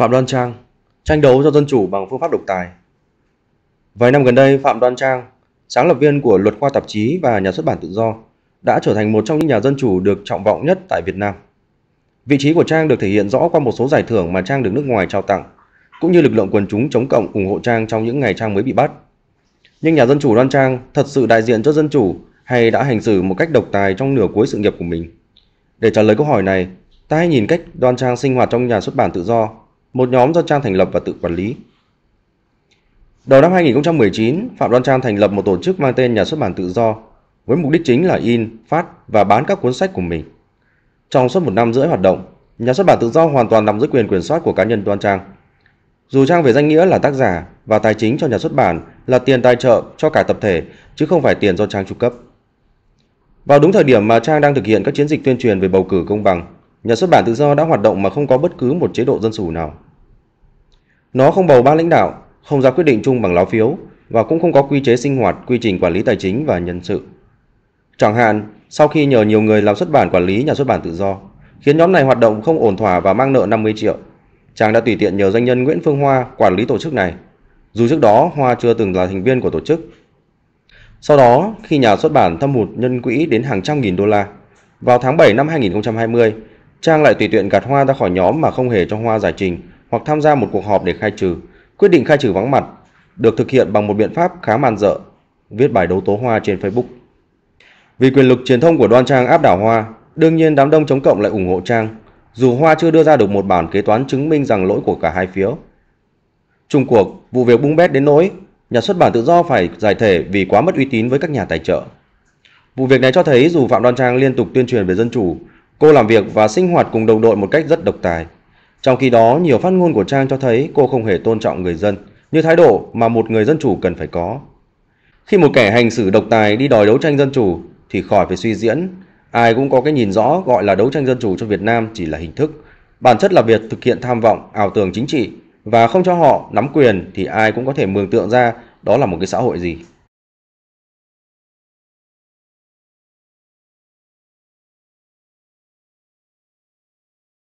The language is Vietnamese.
Phạm Đoan Trang tranh đấu cho dân chủ bằng phương pháp độc tài. Vài năm gần đây, Phạm Đoan Trang, sáng lập viên của luật khoa tạp chí và nhà xuất bản tự do, đã trở thành một trong những nhà dân chủ được trọng vọng nhất tại Việt Nam. Vị trí của Trang được thể hiện rõ qua một số giải thưởng mà Trang được nước ngoài trao tặng, cũng như lực lượng quần chúng chống cộng ủng hộ Trang trong những ngày Trang mới bị bắt. Nhưng nhà dân chủ Đoan Trang thật sự đại diện cho dân chủ hay đã hành xử một cách độc tài trong nửa cuối sự nghiệp của mình? Để trả lời câu hỏi này, ta hãy nhìn cách Đoan Trang sinh hoạt trong nhà xuất bản tự do một nhóm do Trang thành lập và tự quản lý. Đầu năm 2019, Phạm Đoan Trang thành lập một tổ chức mang tên Nhà xuất bản tự do với mục đích chính là in, phát và bán các cuốn sách của mình. Trong suốt một năm rưỡi hoạt động, nhà xuất bản tự do hoàn toàn nằm dưới quyền quyền soát của cá nhân Đoan Trang. Dù Trang về danh nghĩa là tác giả và tài chính cho nhà xuất bản là tiền tài trợ cho cả tập thể chứ không phải tiền do Trang tru cấp. Vào đúng thời điểm mà Trang đang thực hiện các chiến dịch tuyên truyền về bầu cử công bằng, Nhà xuất bản tự do đã hoạt động mà không có bất cứ một chế độ dân chủ nào. Nó không bầu ban lãnh đạo, không ra quyết định chung bằng lá phiếu và cũng không có quy chế sinh hoạt, quy trình quản lý tài chính và nhân sự. Chẳng hạn, sau khi nhờ nhiều người làm xuất bản quản lý nhà xuất bản tự do, khiến nhóm này hoạt động không ổn thỏa và mang nợ 50 triệu, chàng đã tùy tiện nhờ doanh nhân Nguyễn Phương Hoa quản lý tổ chức này, dù trước đó Hoa chưa từng là thành viên của tổ chức. Sau đó, khi nhà xuất bản thâm hụt nhân quỹ đến hàng trăm nghìn đô la, vào tháng 7 năm 2020, Trang lại tùy tiện gạt Hoa ra khỏi nhóm mà không hề cho Hoa giải trình hoặc tham gia một cuộc họp để khai trừ. Quyết định khai trừ vắng mặt được thực hiện bằng một biện pháp khá man dợ, viết bài đấu tố Hoa trên Facebook. Vì quyền lực truyền thông của Đoan Trang áp đảo Hoa, đương nhiên đám đông chống cộng lại ủng hộ Trang, dù Hoa chưa đưa ra được một bản kế toán chứng minh rằng lỗi của cả hai phía. Trung cuộc, vụ việc bung bét đến nỗi nhà xuất bản tự do phải giải thể vì quá mất uy tín với các nhà tài trợ. Vụ việc này cho thấy dù Phạm Đoan Trang liên tục tuyên truyền về dân chủ, Cô làm việc và sinh hoạt cùng đồng đội một cách rất độc tài. Trong khi đó, nhiều phát ngôn của Trang cho thấy cô không hề tôn trọng người dân, như thái độ mà một người dân chủ cần phải có. Khi một kẻ hành xử độc tài đi đòi đấu tranh dân chủ thì khỏi phải suy diễn, ai cũng có cái nhìn rõ gọi là đấu tranh dân chủ cho Việt Nam chỉ là hình thức, bản chất là việc thực hiện tham vọng, ảo tưởng chính trị và không cho họ nắm quyền thì ai cũng có thể mường tượng ra đó là một cái xã hội gì.